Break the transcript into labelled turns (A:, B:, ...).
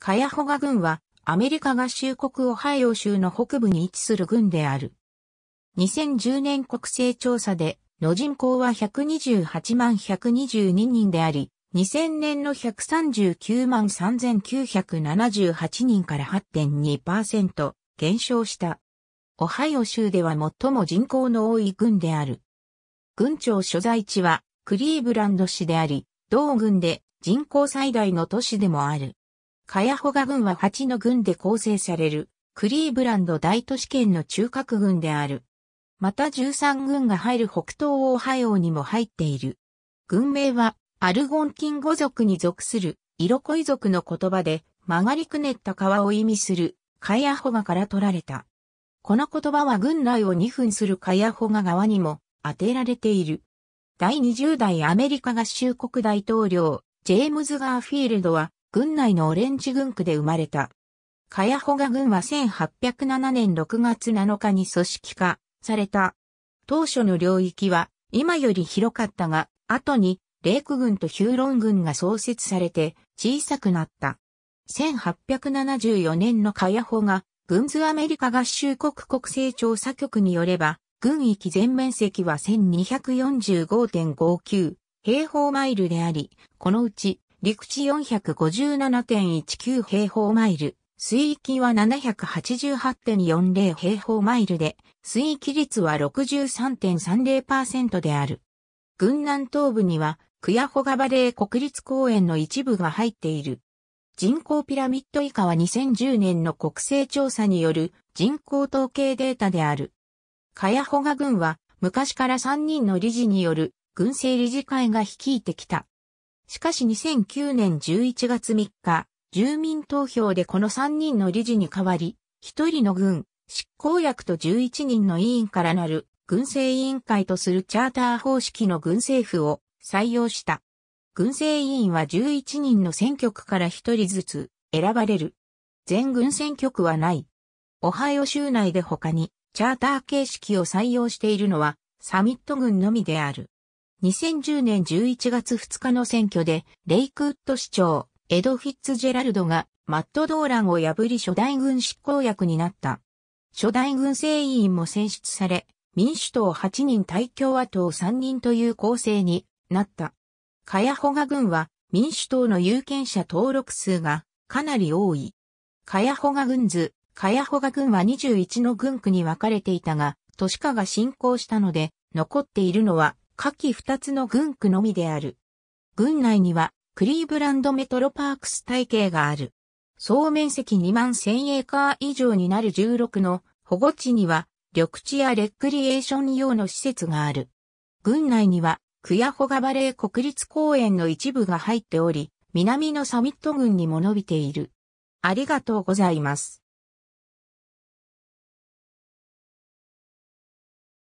A: カヤホガ軍はアメリカ合衆国オハイオ州の北部に位置する軍である。2010年国勢調査での人口は128万122人であり、2000年の139万3978人から8.2%減少した。オハイオ州では最も人口の多い軍である。軍庁所在地はクリーブランド市であり、同軍で人口最大の都市でもある。カヤホガ軍は8の軍で構成される、クリーブランド大都市圏の中核軍である。また13軍が入る北東オハイオにも入っている。軍名は、アルゴンキン語族に属する、イロコイ族の言葉で、曲がりくねった川を意味する、カヤホガから取られた。この言葉は軍内を2分するカヤホガ側にも当てられている。第20代アメリカ合衆国大統領、ジェームズ・ガーフィールドは、軍内のオレンジ軍区で生まれた。カヤホガ軍は1807年6月7日に組織化された。当初の領域は今より広かったが、後にレイク軍とヒューロン軍が創設されて小さくなった。1874年のカヤホガ、軍図アメリカ合衆国国勢調査局によれば、軍域全面積は1245.59平方マイルであり、このうち陸地457.19平方マイル、水域は788.40平方マイルで、水域率は63.30%である。軍南東部には、クヤホガバレー国立公園の一部が入っている。人口ピラミッド以下は2010年の国勢調査による人口統計データである。カヤホガ軍は昔から3人の理事による軍政理事会が率いてきたしかし2009年11月3日、住民投票でこの3人の理事に代わり、1人の軍、執行役と11人の委員からなる軍政委員会とするチャーター方式の軍政府を採用した。軍政委員は11人の選挙区から1人ずつ選ばれる。全軍選挙区はない。オハイオ州内で他にチャーター形式を採用しているのはサミット軍のみである。2010年11月2日の選挙で、レイクウッド市長、エド・フィッツジェラルドが、マット・ドーランを破り初代軍執行役になった。初代軍政委員も選出され、民主党8人対共和党3人という構成になった。カヤホガ軍は民主党の有権者登録数がかなり多い。カヤホガ軍図、カヤホガ軍は21の軍区に分かれていたが、都市化が進行したので、残っているのは下記2つの軍区のみである。軍内には、クリーブランドメトロパークス体系がある。総面積2万1000エーカー以上になる16の保護地には、緑地やレクリエーション用の施設がある。軍内には、クヤホガバレー国立公園の一部が入っており、南のサミット群にも伸びている。ありがとうございます。